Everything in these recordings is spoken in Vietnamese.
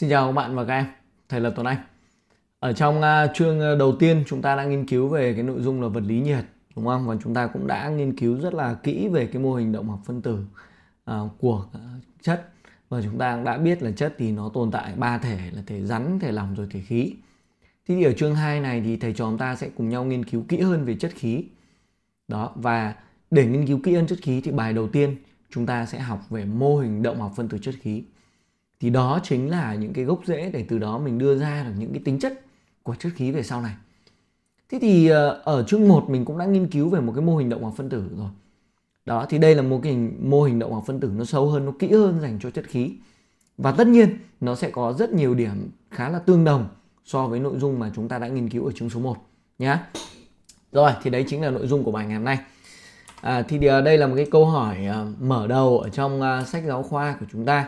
Xin chào các bạn và các em, thầy là Tuấn Anh. Ở trong à, chương à, đầu tiên chúng ta đã nghiên cứu về cái nội dung là vật lý nhiệt, đúng không? Và chúng ta cũng đã nghiên cứu rất là kỹ về cái mô hình động học phân tử à, của chất và chúng ta đã biết là chất thì nó tồn tại ba thể là thể rắn, thể lỏng rồi thể khí. Thế thì ở chương 2 này thì thầy trò chúng ta sẽ cùng nhau nghiên cứu kỹ hơn về chất khí. Đó và để nghiên cứu kỹ hơn chất khí thì bài đầu tiên chúng ta sẽ học về mô hình động học phân tử chất khí thì đó chính là những cái gốc rễ để từ đó mình đưa ra được những cái tính chất của chất khí về sau này thế thì ờ, ở chương 1 mình cũng đã nghiên cứu về một cái mô hình động học phân tử rồi đó thì đây là một cái mô hình động học phân tử nó sâu hơn nó kỹ hơn dành cho chất khí và tất nhiên nó sẽ có rất nhiều điểm khá là tương đồng so với nội dung mà chúng ta đã nghiên cứu ở chương số 1 nhé. rồi thì đấy chính là nội dung của bài ngày hôm nay à, thì ờ, đây là một cái câu hỏi ờ, mở đầu ở trong sách giáo khoa của chúng ta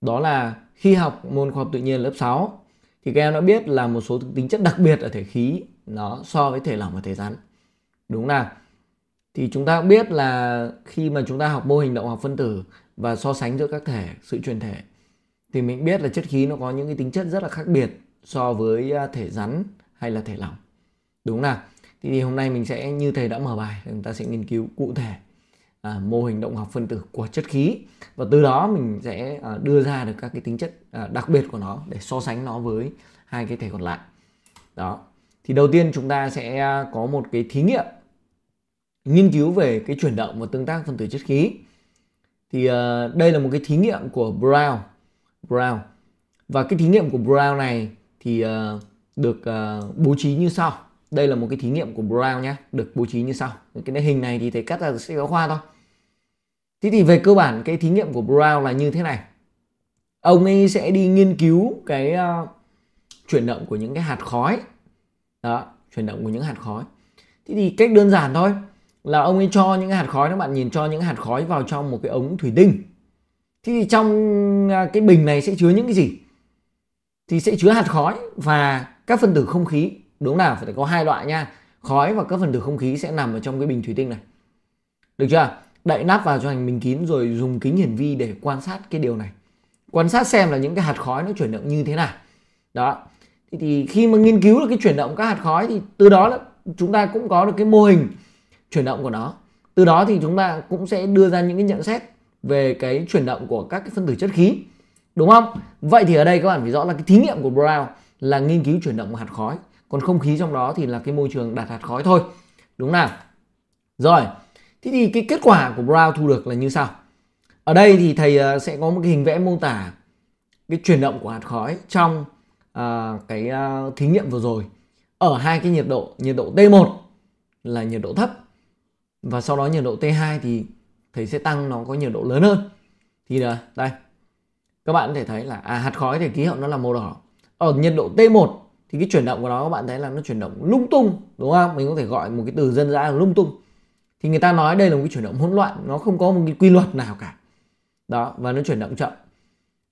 đó là khi học môn khoa học tự nhiên lớp 6 thì các em đã biết là một số tính chất đặc biệt ở thể khí nó so với thể lỏng và thể rắn đúng là thì chúng ta cũng biết là khi mà chúng ta học mô hình động học phân tử và so sánh giữa các thể sự truyền thể thì mình biết là chất khí nó có những cái tính chất rất là khác biệt so với à, thể rắn hay là thể lỏng đúng là thì hôm nay mình sẽ như thầy đã mở bài chúng ta sẽ nghiên cứu cụ thể à, mô hình động học phân tử của chất khí và từ đó mình sẽ à, đưa ra được các cái tính chất à, đặc biệt của nó để so sánh nó với hai cái thể còn lại đó thì đầu tiên chúng ta sẽ à, có một cái thí nghiệm nghiên cứu về cái chuyển động và tương tác phân tử chất khí thì uh, đây là một cái thí nghiệm của Brown Brown và cái thí nghiệm của Brown này thì uh, được uh, bố trí như sau đây là một cái thí nghiệm của Brown nhé được bố trí như sau cái nét hình này thì thầy cắt ra sẽ giáo khoa thôi thế thì về cơ bản cái thí nghiệm của Brown là như thế này ông ấy sẽ đi nghiên cứu cái uh, chuyển động của những cái hạt khói đó chuyển động của những hạt khói thế thì cách đơn giản thôi là ông ấy cho những hạt khói các bạn nhìn cho những hạt khói vào trong một cái ống thủy tinh thế thì trong ờ, cái bình này sẽ chứa những cái gì thì sẽ chứa hạt khói và các phân tử không khí đúng nào phải có hai loại nha khói và các phần tử không khí sẽ nằm ở trong cái bình thủy tinh này được chưa đậy nắp vào cho thành bình kín rồi dùng kính hiển vi để quan sát cái điều này quan sát xem là những cái hạt khói nó chuyển động như thế nào đó thì, thì khi mà nghiên cứu được cái chuyển động các hạt khói thì từ đó là chúng ta cũng có được cái mô hình chuyển động của nó từ đó thì chúng ta cũng sẽ đưa ra những cái nhận xét về cái chuyển động của các cái phân tử chất khí đúng không vậy thì ở đây các bạn phải rõ là cái thí nghiệm của Brown là nghiên cứu chuyển động của hạt khói còn không khí trong đó thì là cái môi trường đặt hạt khói thôi đúng nào rồi thế thì cái kết quả của Brown thu được là như sau ở đây thì thầy ờ, sẽ có một cái hình vẽ mô tả cái chuyển động của hạt khói trong uh, cái uh, thí nghiệm vừa rồi ở hai cái nhiệt độ nhiệt độ T1 là nhiệt độ thấp và sau đó nhiệt độ T2 thì thầy sẽ tăng nó có nhiệt độ lớn hơn thì là đây các bạn có thể thấy là à, hạt khói thì ký hiệu nó là màu đỏ ở nhiệt độ T1 thì cái chuyển động của nó các bạn thấy là nó chuyển động lung tung đúng không mình có thể gọi một cái từ dân dã là lung tung thì người ta nói đây là một cái chuyển động hỗn loạn nó không có một cái quy luật nào cả đó và nó chuyển động chậm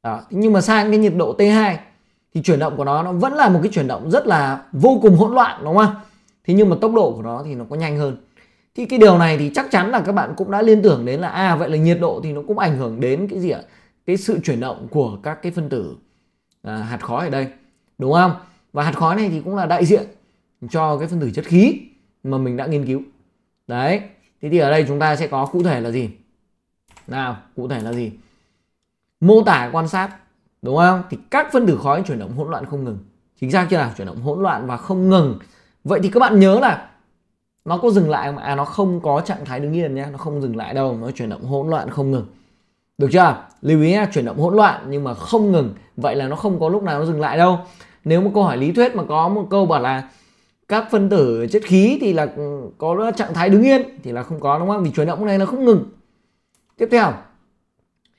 đó. nhưng mà sang cái nhiệt độ T2 thì chuyển động của nó nó vẫn là một cái chuyển động rất là vô cùng hỗn loạn đúng không thế nhưng mà tốc độ của nó thì nó có nhanh hơn thì cái điều này thì chắc chắn là các bạn cũng đã liên tưởng đến là à vậy là nhiệt độ thì nó cũng ảnh hưởng đến cái gì ạ cái sự chuyển động của các cái phân tử à, hạt khói ở đây đúng không và hạt khói này thì cũng là đại diện cho cái phân tử chất khí mà mình đã nghiên cứu đấy thế thì ở đây chúng ta sẽ có cụ thể là gì nào cụ thể là gì mô tả quan sát đúng không thì các phân tử khói chuyển động hỗn loạn không ngừng chính xác chưa nào chuyển động hỗn loạn và không ngừng vậy thì các bạn nhớ là nó có dừng lại mà à nó không có trạng thái đứng yên nhé nó không dừng lại đâu nó chuyển động hỗn loạn không ngừng được chưa lưu ý nhé, chuyển động hỗn loạn nhưng mà không ngừng vậy là nó không có lúc nào nó dừng lại đâu nếu một câu hỏi lý thuyết mà có một câu bảo là các phân tử chất khí thì là có trạng thái đứng yên thì là không có đúng không vì chuyển động này nó không ngừng tiếp theo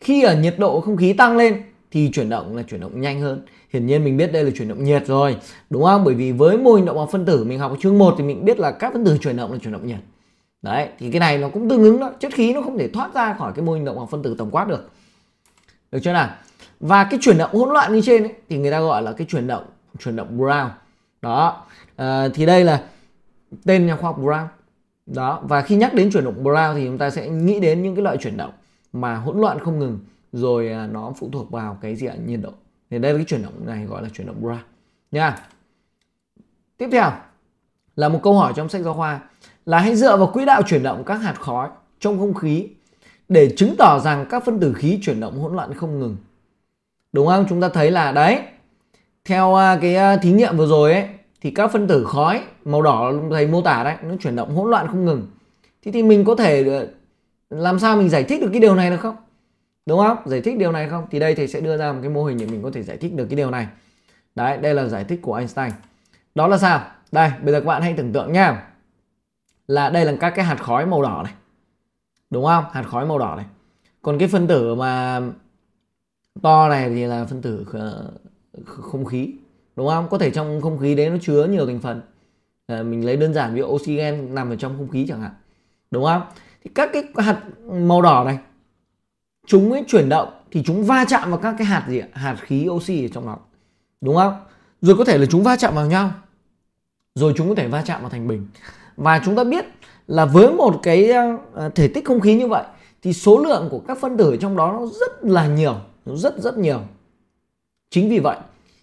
khi ở nhiệt độ không khí tăng lên thì chuyển động là chuyển động nhanh hơn hiển nhiên mình biết đây là chuyển động nhiệt rồi đúng không bởi vì với mô hình động học phân tử mình học ở chương 1 thì mình biết là các phân tử chuyển động là chuyển động nhiệt đấy thì cái này nó cũng tương ứng đó chất khí nó không thể thoát ra khỏi cái mô hình động học phân tử tổng quát được được chưa nào và cái chuyển động hỗn loạn như trên ấy, thì người ta gọi là cái chuyển động chuyển động Brown đó à, thì đây là tên nhà khoa học Brown đó và khi nhắc đến chuyển động Brown thì chúng ta sẽ nghĩ đến những cái loại chuyển động mà hỗn loạn không ngừng rồi à, nó phụ thuộc vào cái gì ạ nhiệt độ thì đây là cái chuyển động này gọi là chuyển động Brown nha tiếp theo là một câu hỏi trong sách giáo khoa là hãy dựa vào quỹ đạo chuyển động các hạt khói trong không khí để chứng tỏ rằng các phân tử khí chuyển động hỗn loạn không ngừng đúng không chúng ta thấy là đấy theo à, cái à, thí nghiệm vừa rồi ấy thì các phân tử khói màu đỏ thầy mô tả đấy nó chuyển động hỗn loạn không ngừng thì thì mình có thể à, làm sao mình giải thích được cái điều này được không đúng không giải thích điều này không thì đây thầy sẽ đưa ra một cái mô hình để mình có thể giải thích được cái điều này đấy đây là giải thích của Einstein đó là sao đây bây giờ các bạn hãy tưởng tượng nha là đây là các cái hạt khói màu đỏ này đúng không hạt khói màu đỏ này còn cái phân tử mà to này thì là phân tử ờ, không khí đúng không có thể trong không khí đấy nó chứa nhiều thành phần à, mình lấy đơn giản ví dụ oxygen nằm ở trong không khí chẳng hạn đúng không thì các cái hạt màu đỏ này chúng ấy chuyển động thì chúng va chạm vào các cái hạt gì ạ? hạt khí oxy ở trong đó đúng không rồi có thể là chúng va chạm vào nhau rồi chúng có thể va chạm vào thành bình và chúng ta biết là với một cái ờ, ờ, thể tích không khí như vậy thì số lượng của các phân tử trong đó nó rất là nhiều nó rất rất nhiều chính vì vậy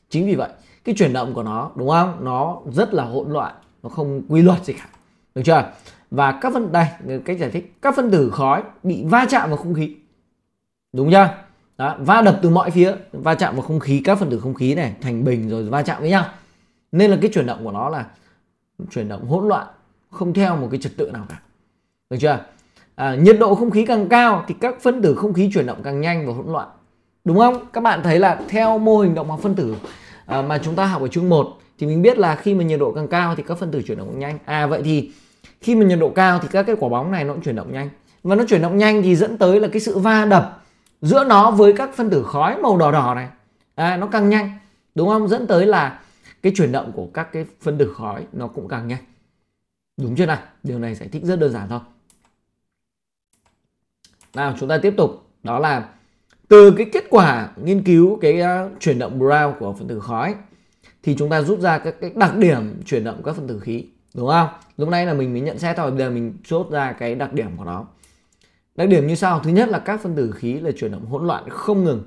chính vì vậy cái chuyển động của nó đúng không nó rất là hỗn loạn nó không quy luật gì cả được chưa và các phân đây cách giải thích các phân tử khói bị va chạm vào không khí đúng chưa đó, va đập từ mọi phía va chạm vào không khí các phân tử không khí này thành bình rồi va chạm với nhau nên là cái chuyển động của nó là chuyển động hỗn loạn không theo một cái trật tự nào cả được chưa à, nhiệt độ không khí càng cao thì các phân tử không khí chuyển động càng nhanh và hỗn loạn đúng không các bạn thấy là theo mô hình động học phân tử à, mà chúng ta học ở chương 1 thì mình biết là khi mà nhiệt độ càng cao thì các phân tử chuyển động cũng nhanh à vậy thì khi mà nhiệt độ cao thì các cái quả bóng này nó cũng chuyển động nhanh và nó chuyển động nhanh thì dẫn tới là cái sự va đập giữa nó với các phân tử khói màu đỏ đỏ này à, nó càng nhanh đúng không dẫn tới là cái chuyển động của các cái phân tử khói nó cũng càng nhanh đúng chưa nào điều này giải thích rất đơn giản thôi nào chúng ta tiếp tục đó là từ cái kết quả nghiên cứu cái chuyển động Brown của phân tử khói thì chúng ta rút ra các cái đặc điểm chuyển động các phân tử khí đúng không lúc nay là mình mới nhận xét thôi bây giờ mình chốt ra cái đặc điểm của nó đặc điểm như sau thứ nhất là các phân tử khí là chuyển động hỗn loạn không ngừng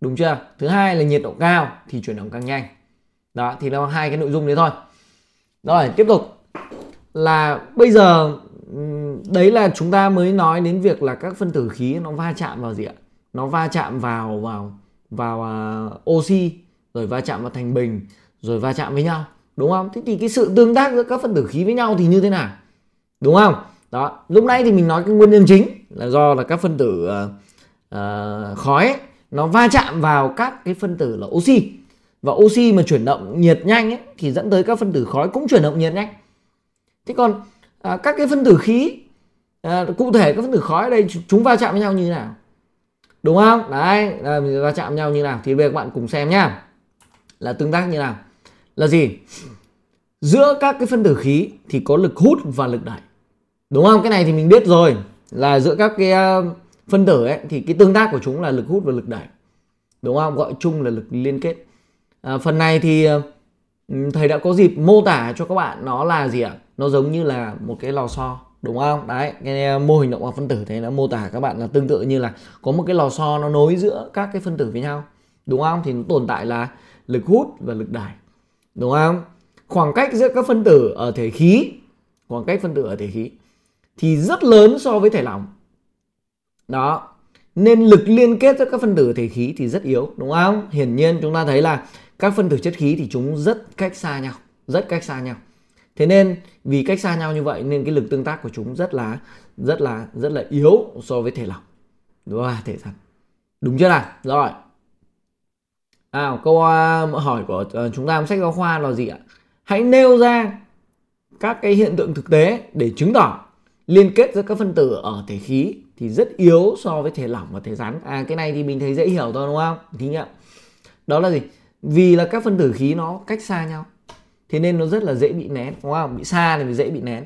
đúng chưa thứ hai là nhiệt độ cao thì chuyển động càng nhanh đó thì nó hai cái nội dung đấy thôi rồi tiếp tục là bây giờ đấy là chúng ta mới nói đến việc là các phân tử khí nó va chạm vào gì ạ nó va chạm vào vào vào uh, oxy rồi va chạm vào thành bình rồi va chạm với nhau đúng không thế thì cái sự tương tác giữa các phân tử khí với nhau thì như thế nào đúng không đó lúc nãy thì mình nói cái nguyên nhân chính là do là các phân tử uh, uh, khói ấy, nó va chạm vào các cái phân tử là oxy và oxy mà chuyển động nhiệt nhanh ấy, thì dẫn tới các phân tử khói cũng chuyển động nhiệt nhanh thế còn uh, các cái phân tử khí uh, cụ thể các phân tử khói ở đây chúng va chạm với nhau như thế nào đúng không đấy là mình va chạm nhau như nào thì bây các bạn cùng xem nhá là tương tác như nào là gì giữa các cái phân tử khí thì có lực hút và lực đẩy đúng không cái này thì mình biết rồi là giữa các cái ờ, phân tử ấy thì cái tương tác của chúng là lực hút và lực đẩy đúng không gọi chung là lực liên kết à, phần này thì ờ, thầy đã có dịp mô tả cho các bạn nó là gì ạ nó giống như là một cái lò xo đúng không đấy cái mô hình động học phân tử thế nó mô tả các bạn là tương tự như là có một cái lò xo nó nối giữa các cái phân tử với nhau đúng không thì nó tồn tại là lực hút và lực đẩy đúng không khoảng cách giữa các phân tử ở thể khí khoảng cách phân tử ở thể khí thì rất lớn so với thể lỏng đó nên lực liên kết giữa các phân tử thể khí thì rất yếu đúng không hiển nhiên chúng ta thấy là các phân tử chất khí thì chúng rất cách xa nhau rất cách xa nhau thế nên vì cách xa nhau như vậy nên cái lực tương tác của chúng rất là rất là rất là yếu so với thể lỏng đúng không à, thể săn đúng chưa nào rồi à, câu hỏi của ờ, chúng ta trong sách giáo khoa là gì ạ hãy nêu ra các cái hiện tượng thực tế để chứng tỏ liên kết giữa các phân tử ở thể khí thì rất yếu so với thể lỏng và thể rắn à cái này thì mình thấy dễ hiểu thôi đúng không thí nghiệm đó là gì vì là các phân tử khí nó cách xa nhau thế nên nó rất là dễ bị nén đúng không bị xa thì dễ bị nén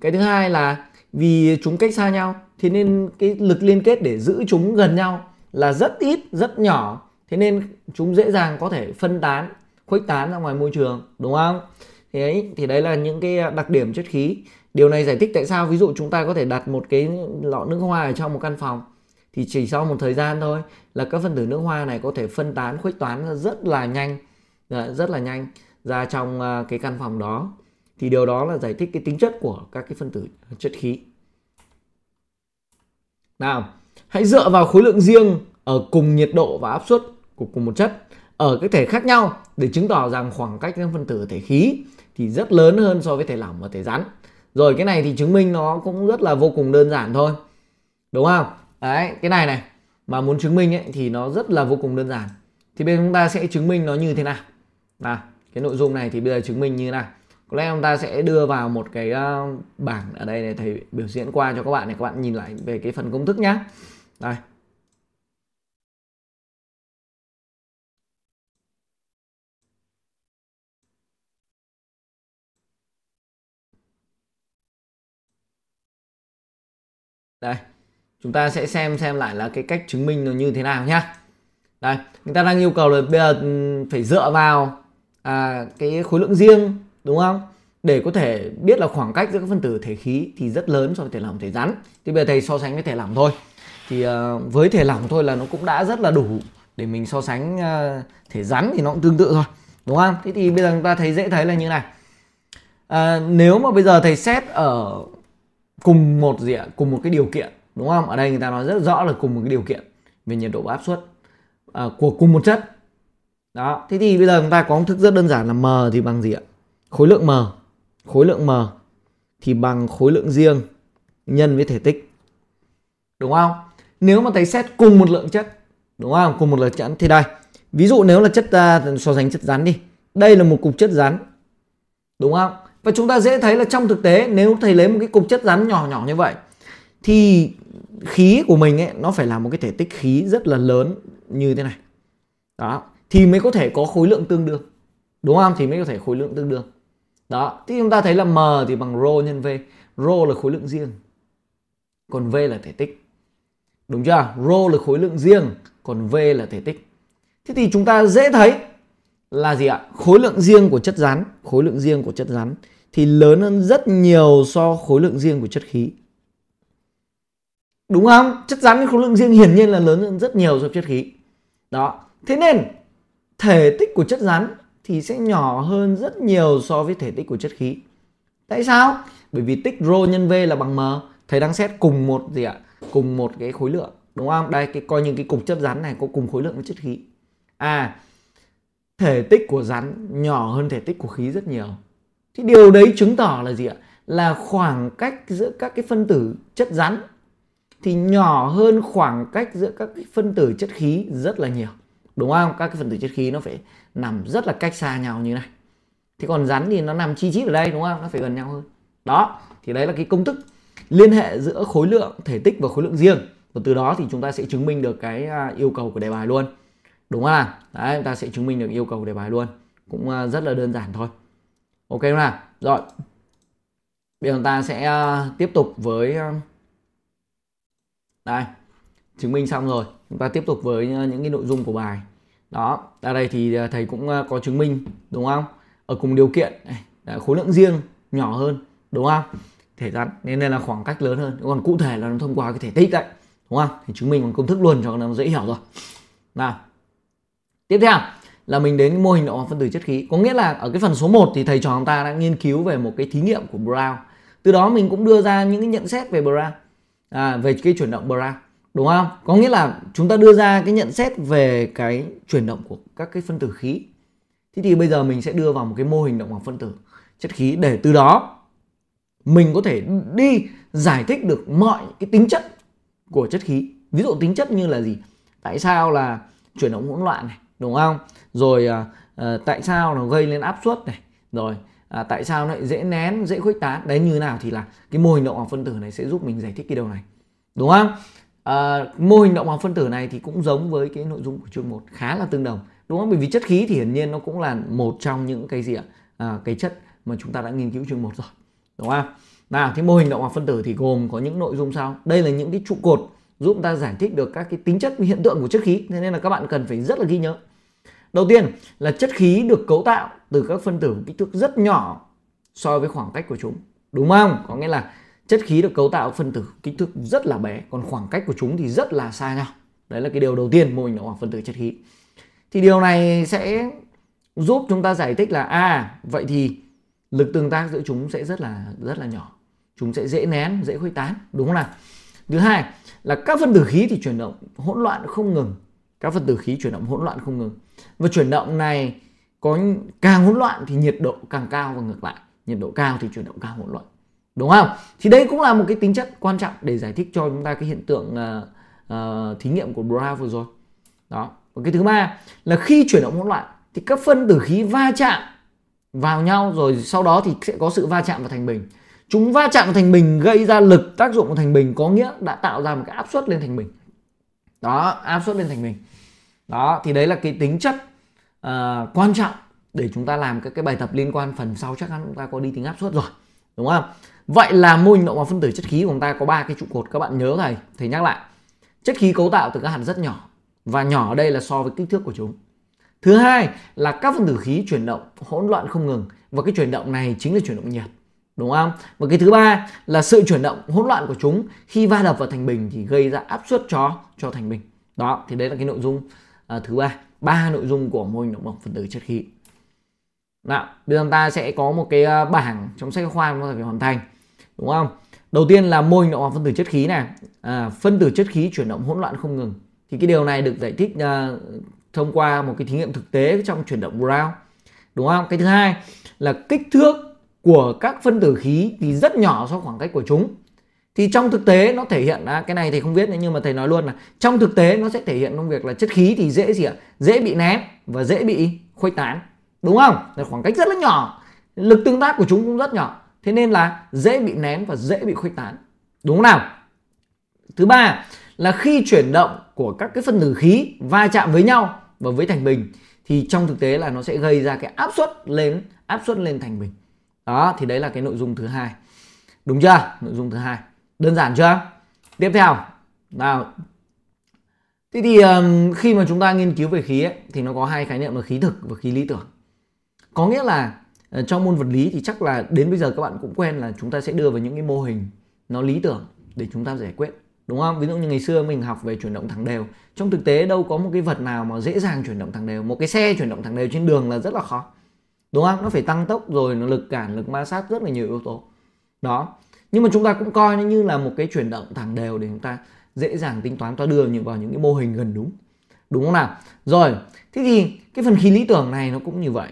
cái thứ hai là vì chúng cách xa nhau thế nên cái lực liên kết để giữ chúng gần nhau là rất ít rất nhỏ thế nên chúng dễ dàng có thể phân tán khuếch tán ra ngoài môi trường đúng không Thế đấy thì đấy là những cái đặc điểm chất khí điều này giải thích tại sao ví dụ chúng ta có thể đặt một cái lọ nước hoa ở trong một căn phòng thì chỉ sau một thời gian thôi là các phân tử nước hoa này có thể phân tán khuếch tán rất là nhanh dạ, rất là nhanh ra trong à, cái căn phòng đó thì điều đó là giải thích cái tính chất của các cái phân tử chất khí nào hãy dựa vào khối lượng riêng ở cùng nhiệt độ và áp suất của cùng một chất ở các thể khác nhau để chứng tỏ rằng khoảng cách giữa phân tử thể khí thì rất lớn hơn so với thể lỏng và thể rắn rồi cái này thì chứng minh nó cũng rất là vô cùng đơn giản thôi đúng không đấy cái này này mà muốn chứng minh ấy, thì nó rất là vô cùng đơn giản thì bên chúng ta sẽ chứng minh nó như thế nào nào cái nội dung này thì bây giờ chứng minh như thế này có lẽ chúng ta sẽ đưa vào một cái ờ, bảng ở đây này, thầy biểu diễn qua cho các bạn để các bạn nhìn lại về cái phần công thức nhá đây đây chúng ta sẽ xem xem lại là cái cách chứng minh nó như thế nào nhá đây người ta đang yêu cầu là bây giờ ừ, phải dựa vào à, cái khối lượng riêng đúng không để có thể biết là khoảng cách giữa các phân tử thể khí thì rất lớn so với thể lỏng thể rắn thì bây giờ thầy so sánh với thể lỏng thôi thì uh, với thể lỏng thôi là nó cũng đã rất là đủ để mình so sánh uh, thể rắn thì nó cũng tương tự thôi đúng không thế thì bây giờ chúng ta thấy dễ thấy là như này à, nếu mà bây giờ thầy xét ở cùng một gì ạ cùng một cái điều kiện đúng không ở đây người ta nói rất rõ là cùng một cái điều kiện về nhiệt độ và áp suất à, của cùng một chất đó thế thì bây giờ chúng ta có công thức rất đơn giản là m thì bằng gì ạ khối lượng m khối lượng m thì bằng khối lượng riêng nhân với thể tích đúng không nếu mà thầy xét cùng một lượng chất đúng không cùng một lượng chất thì đây ví dụ nếu là chất à, so sánh chất rắn đi đây là một cục chất rắn đúng không và chúng ta dễ thấy là trong thực tế nếu thầy lấy một cái cục chất rắn nhỏ nhỏ như vậy thì khí của mình ấy nó phải là một cái thể tích khí rất là lớn như thế này đó thì mới có thể có khối lượng tương đương đúng không thì mới có thể khối lượng tương đương đó thì chúng ta thấy là m thì bằng rho nhân v rho là khối lượng riêng còn v là thể tích đúng chưa rho là khối lượng riêng còn v là thể tích thế thì chúng ta dễ thấy là gì ạ khối lượng riêng của chất rắn khối lượng riêng của chất rắn thì lớn hơn rất nhiều so khối lượng riêng của chất khí đúng không chất rắn khối lượng riêng hiển nhiên là lớn hơn rất nhiều so với chất khí đó thế nên thể tích của chất rắn thì sẽ nhỏ hơn rất nhiều so với thể tích của chất khí. Tại sao? Bởi vì tích rho nhân V là bằng M. Thầy đang xét cùng một gì ạ? Cùng một cái khối lượng, đúng không? Đây cái coi như cái cục chất rắn này có cùng khối lượng với chất khí. À, thể tích của rắn nhỏ hơn thể tích của khí rất nhiều. Thì điều đấy chứng tỏ là gì ạ? Là khoảng cách giữa các cái phân tử chất rắn thì nhỏ hơn khoảng cách giữa các cái phân tử chất khí rất là nhiều đúng không các cái phần tử chất khí nó phải nằm rất là cách xa nhau như này thế còn rắn thì nó nằm chi chít ở đây đúng không nó phải gần nhau hơn đó thì đấy là cái công thức liên hệ giữa khối lượng thể tích và khối lượng riêng và từ đó thì chúng ta sẽ chứng minh được cái à, yêu cầu của đề bài luôn đúng không đấy chúng ta sẽ chứng minh được yêu cầu của đề bài luôn cũng à, rất là đơn giản thôi ok không nào rồi bây giờ chúng ta sẽ à, tiếp tục với đây chứng minh xong rồi chúng ta tiếp tục với những cái nội dung của bài đó ở đây thì à, thầy cũng à, có chứng minh đúng không ở cùng điều kiện khối lượng riêng nhỏ hơn đúng không thể rắn nên là khoảng cách lớn hơn còn cụ thể là nó thông qua cái thể tích đấy đúng không thì chứng minh bằng công thức luôn cho nó dễ hiểu rồi nào tiếp theo là mình đến mô hình độ phân tử chất khí có nghĩa là ở cái phần số 1 thì thầy trò chúng ta đã nghiên cứu về một cái thí nghiệm của Brown từ đó mình cũng đưa ra những cái nhận xét về Brown à, về cái chuyển động Brown đúng không có nghĩa là chúng ta đưa ra cái nhận xét về cái chuyển động của các cái phân tử khí thế thì bây giờ mình sẽ đưa vào một cái mô hình động bằng phân tử chất khí để từ đó mình có thể đi giải thích được mọi cái tính chất của chất khí ví dụ tính chất như là gì tại sao là chuyển động hỗn loạn này đúng không rồi à, à tại sao nó gây lên áp suất này rồi à, tại sao nó lại dễ nén dễ khuếch tán đấy như nào thì là cái mô hình động học phân tử này sẽ giúp mình giải thích cái điều này đúng không à, mô hình động học phân tử này thì cũng giống với cái nội dung của chương 1 khá là tương đồng đúng không bởi vì chất khí thì hiển nhiên nó cũng là một trong những cái gì ạ à, cái chất mà chúng ta đã nghiên cứu chương 1 rồi đúng không nào thì mô hình động học phân tử thì gồm có những nội dung sau đây là những cái trụ cột giúp ta giải thích được các cái tính chất hiện tượng của chất khí thế nên là các bạn cần phải rất là ghi nhớ đầu tiên là chất khí được cấu tạo từ các phân tử kích thước rất nhỏ so với khoảng cách của chúng đúng không có nghĩa là chất khí được cấu tạo phân tử kích thước rất là bé còn khoảng cách của chúng thì rất là xa nhau đấy là cái điều đầu tiên mô hình động học phân tử chất khí thì điều này sẽ giúp chúng ta giải thích là à vậy thì lực tương tác giữa chúng sẽ rất là rất là nhỏ chúng sẽ dễ nén dễ khuấy tán đúng không nào thứ hai là các phân tử khí thì chuyển động hỗn loạn không ngừng các phân tử khí chuyển động hỗn loạn không ngừng và chuyển động này có càng hỗn loạn thì nhiệt độ càng cao và ngược lại nhiệt độ cao thì chuyển động càng hỗn loạn đúng không thì đây cũng là một cái tính chất quan trọng để giải thích cho chúng ta cái hiện tượng uh, uh, thí nghiệm của Bra vừa rồi đó và cái thứ ba là khi chuyển động hỗn loạn thì các phân tử khí va chạm vào nhau rồi sau đó thì sẽ có sự va chạm vào thành bình chúng va chạm vào thành bình gây ra lực tác dụng của thành bình có nghĩa đã tạo ra một cái áp suất lên thành bình đó áp suất lên thành bình đó thì đấy là cái tính chất uh, quan trọng để chúng ta làm các cái bài tập liên quan phần sau chắc chắn chúng ta có đi tính áp suất rồi đúng không vậy là mô hình động vào phân tử chất khí của chúng ta có ba cái trụ cột các bạn nhớ này, thầy nhắc lại chất khí cấu tạo từ các hạt rất nhỏ và nhỏ ở đây là so với kích thước của chúng thứ hai là các phân tử khí chuyển động hỗn loạn không ngừng và cái chuyển động này chính là chuyển động nhiệt đúng không và cái thứ ba là sự chuyển động hỗn loạn của chúng khi va đập vào thành bình thì gây ra áp suất cho cho thành bình đó thì đấy là cái nội dung uh, thứ ba ba nội dung của mô hình động bằng phân tử chất khí nào bây giờ ta sẽ có một cái ờ, bảng trong sách khoa chúng ta phải hoàn thành đúng không? Đầu tiên là mô hình động phân tử chất khí này, à, phân tử chất khí chuyển động hỗn loạn không ngừng. Thì cái điều này được giải thích à, thông qua một cái thí nghiệm thực tế trong chuyển động Brown. Đúng không? Cái thứ hai là kích thước của các phân tử khí thì rất nhỏ so với khoảng cách của chúng. Thì trong thực tế nó thể hiện à, cái này thầy không biết nhưng mà thầy nói luôn là trong thực tế nó sẽ thể hiện trong việc là chất khí thì dễ gì ạ? Dễ bị ném và dễ bị khuếch tán đúng không là khoảng cách rất là nhỏ lực tương tác của chúng cũng rất nhỏ thế nên là dễ bị nén và dễ bị khuếch tán đúng không nào thứ ba là khi chuyển động của các cái phân tử khí va chạm với nhau và với thành bình thì trong thực tế là nó sẽ gây ra cái áp suất lên áp suất lên thành bình đó thì đấy là cái nội dung thứ hai đúng chưa nội dung thứ hai đơn giản chưa tiếp theo nào thế thì um, khi mà chúng ta nghiên cứu về khí ấy, thì nó có hai khái niệm là khí thực và khí lý tưởng có nghĩa là ờ, trong môn vật lý thì chắc là đến bây giờ các bạn cũng quen là chúng ta sẽ đưa vào những cái mô hình nó lý tưởng để chúng ta giải quyết đúng không ví dụ như ngày xưa mình học về chuyển động thẳng đều trong thực tế đâu có một cái vật nào mà dễ dàng chuyển động thẳng đều một cái xe chuyển động thẳng đều trên đường là rất là khó đúng không nó phải tăng tốc rồi nó lực cản lực ma sát rất là nhiều yếu tố đó nhưng mà chúng ta cũng coi nó như là một cái chuyển động thẳng đều để chúng ta dễ dàng tính toán ta đưa những vào những cái mô hình gần đúng đúng không nào rồi thế thì cái phần khí lý tưởng này nó cũng như vậy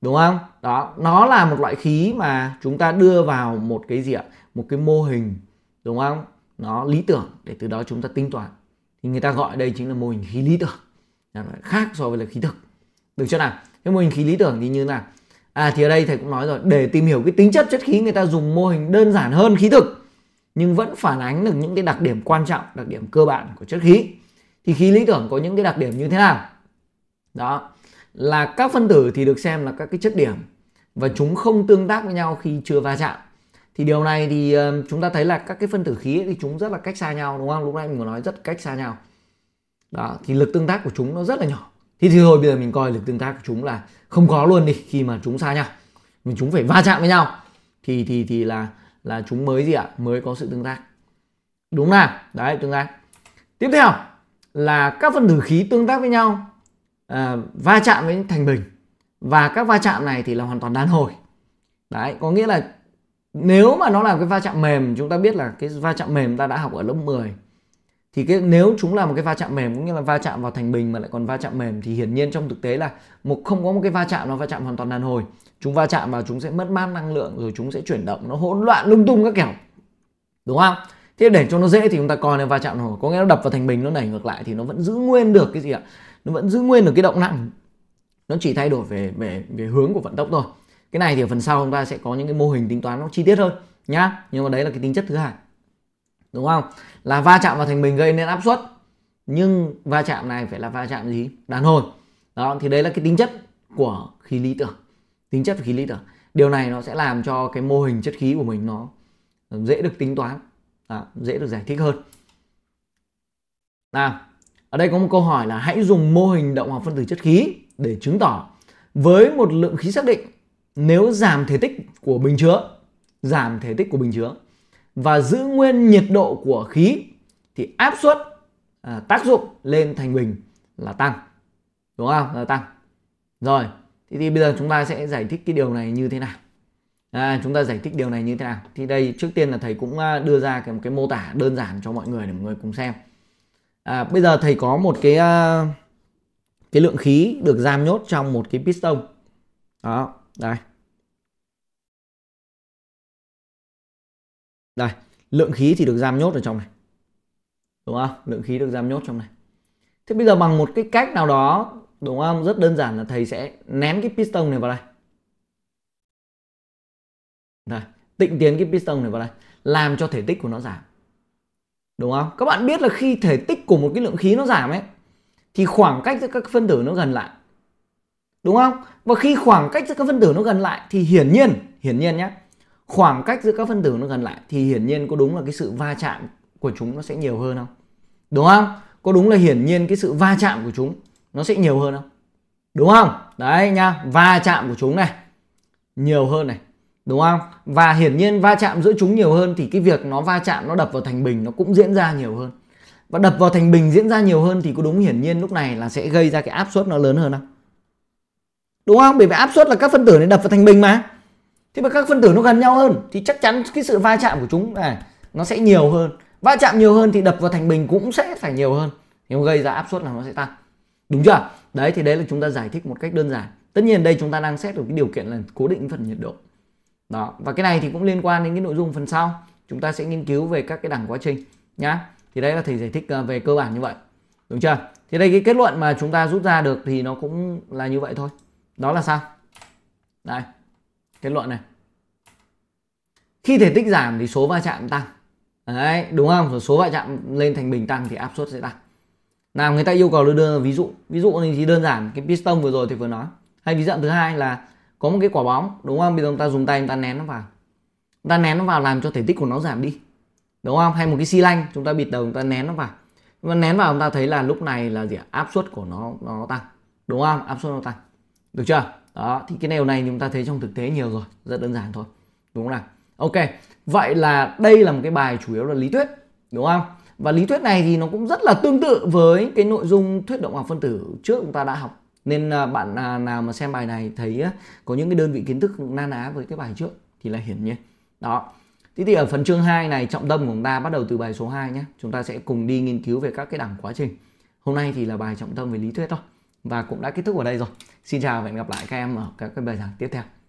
đúng không đó nó là một loại khí mà chúng ta đưa vào một cái gì ạ một cái mô hình đúng không nó lý tưởng để từ đó chúng ta tính toán thì người ta gọi đây chính là mô hình khí lý tưởng khác so với là khí thực được chưa nào cái mô hình khí lý tưởng thì như thế nào à thì ở đây thầy cũng nói rồi để tìm hiểu cái tính chất chất khí người ta dùng mô hình đơn giản hơn khí thực nhưng vẫn phản ánh được những cái đặc điểm quan trọng đặc điểm cơ bản của chất khí thì khí lý tưởng có những cái đặc điểm như thế nào đó là các phân tử thì được xem là các cái chất điểm và chúng không tương tác với nhau khi chưa va chạm thì điều này thì ờ, chúng ta thấy là các cái phân tử khí ấy thì chúng rất là cách xa nhau đúng không lúc nãy mình có nói rất cách xa nhau đó thì lực tương tác của chúng nó rất là nhỏ thì thì thôi bây giờ mình coi lực tương tác của chúng là không có luôn đi khi mà chúng xa nhau mình chúng phải va chạm với nhau thì thì thì là là chúng mới gì ạ mới có sự tương tác đúng nào đấy tương tác tiếp theo là các phân tử khí tương tác với nhau à, va chạm với thành bình và các va chạm này thì là hoàn toàn đàn hồi đấy có nghĩa là nếu mà nó là cái va chạm mềm chúng ta biết là cái va chạm mềm ta đã học ở lớp 10 thì cái nếu chúng là một cái va chạm mềm cũng như là va chạm vào thành bình mà lại còn va chạm mềm thì hiển nhiên trong thực tế là một không có một cái va chạm nó va chạm hoàn toàn đàn hồi chúng va chạm vào chúng sẽ mất mát năng lượng rồi chúng sẽ chuyển động nó hỗn loạn lung tung các kiểu đúng không thế để cho nó dễ thì chúng ta coi là va chạm hồi có nghĩa nó đập vào thành bình nó nảy ngược lại thì nó vẫn giữ nguyên được cái gì ạ nó vẫn giữ nguyên được cái động năng nó chỉ thay đổi về về về hướng của vận tốc thôi cái này thì ở phần sau chúng ta sẽ có những cái mô hình tính toán nó chi tiết hơn nhá nhưng mà đấy là cái tính chất thứ hai đúng không là va chạm vào thành bình gây nên áp suất nhưng va chạm này phải là va chạm gì đàn hồi đó thì đấy là cái tính chất của khí lý tưởng tính chất của khí lý tưởng điều này nó sẽ làm cho cái mô hình chất khí của mình nó dễ được tính toán à, dễ được giải thích hơn nào ở đây có một câu hỏi là hãy dùng mô hình động học phân tử chất khí để chứng tỏ với một lượng khí xác định nếu giảm thể tích của bình chứa, giảm thể tích của bình chứa và giữ nguyên nhiệt độ của khí thì áp suất à, tác dụng lên thành bình là tăng. Đúng không? Là tăng. Rồi, thì, thì bây giờ chúng ta sẽ giải thích cái điều này như thế nào. À, chúng ta giải thích điều này như thế nào. Thì đây trước tiên là thầy cũng à, đưa ra cái, một cái mô tả đơn giản cho mọi người để mọi người cùng xem à, bây giờ thầy có một cái uh, cái lượng khí được giam nhốt trong một cái piston đó đây đây lượng khí thì được giam nhốt ở trong này đúng không lượng khí được giam nhốt trong này thế bây giờ bằng một cái cách nào đó đúng không rất đơn giản là thầy sẽ ném cái piston này vào đây đây tịnh tiến cái piston này vào đây làm cho thể tích của nó giảm đúng không các bạn biết là khi thể tích của một cái lượng khí nó giảm ấy thì khoảng cách giữa các phân tử nó gần lại đúng không và khi khoảng cách giữa các phân tử nó gần lại thì hiển nhiên hiển nhiên nhé khoảng cách giữa các phân tử nó gần lại thì hiển nhiên có đúng là cái sự va chạm của chúng nó sẽ nhiều hơn không đúng không có đúng là hiển nhiên cái sự va chạm của chúng nó sẽ nhiều hơn không đúng không đấy nha va chạm của chúng này nhiều hơn này đúng không và hiển nhiên va chạm giữa chúng nhiều hơn thì cái việc nó va chạm nó đập vào thành bình nó cũng diễn ra nhiều hơn và đập vào thành bình diễn ra nhiều hơn thì có đúng hiển nhiên lúc này là sẽ gây ra cái áp suất nó lớn hơn không đúng không bởi vì áp suất là các phân tử này đập vào thành bình mà thế mà các phân tử nó gần nhau hơn thì chắc chắn cái sự va chạm của chúng này nó sẽ nhiều hơn va chạm nhiều hơn thì đập vào thành bình cũng sẽ phải nhiều hơn thì gây ra áp suất là nó sẽ tăng đúng chưa đấy thì đấy là chúng ta giải thích một cách đơn giản tất nhiên đây chúng ta đang xét được cái điều kiện là cố định phần nhiệt độ đó và cái này thì cũng liên quan đến cái nội dung phần sau chúng ta sẽ nghiên cứu về các cái đẳng quá trình nhá thì đấy là thầy giải thích ờ, về cơ bản như vậy đúng chưa thì đây cái kết luận mà chúng ta rút ra được thì nó cũng là như vậy thôi đó là sao đây kết luận này khi thể tích giảm thì số va chạm tăng đấy đúng không số va chạm lên thành bình tăng thì áp suất sẽ tăng nào người ta yêu cầu đưa, đưa ví dụ ví dụ thì đơn giản cái piston vừa rồi thì vừa nói hay ví dụ thứ hai là có một cái quả bóng đúng không bây giờ chúng ta dùng tay chúng ta nén nó vào chúng ta nén nó vào làm cho thể tích của nó giảm đi đúng không hay một cái xi lanh chúng ta bịt đầu chúng ta nén nó vào chúng ta nén vào chúng ta thấy là lúc này là gì áp suất của nó nó tăng đúng không áp suất nó tăng được chưa đó thì cái điều này chúng ta thấy trong thực tế nhiều rồi rất đơn giản thôi đúng không nào ok vậy là đây là một cái bài chủ yếu là lý thuyết đúng không và lý thuyết này thì nó cũng rất là tương tự với cái nội dung thuyết động học phân tử trước chúng ta đã học nên à, bạn à, nào mà xem bài này thấy có những cái đơn vị kiến thức na ná với cái bài trước thì là hiển nhiên đó thế thì ở phần chương 2 này trọng tâm của chúng ta bắt đầu từ bài số 2 nhé chúng ta sẽ cùng đi nghiên cứu về các cái đẳng quá trình hôm nay thì là bài trọng tâm về lý thuyết thôi và cũng đã kết thúc ở đây rồi xin chào và hẹn gặp lại các em ở các cái bài giảng tiếp theo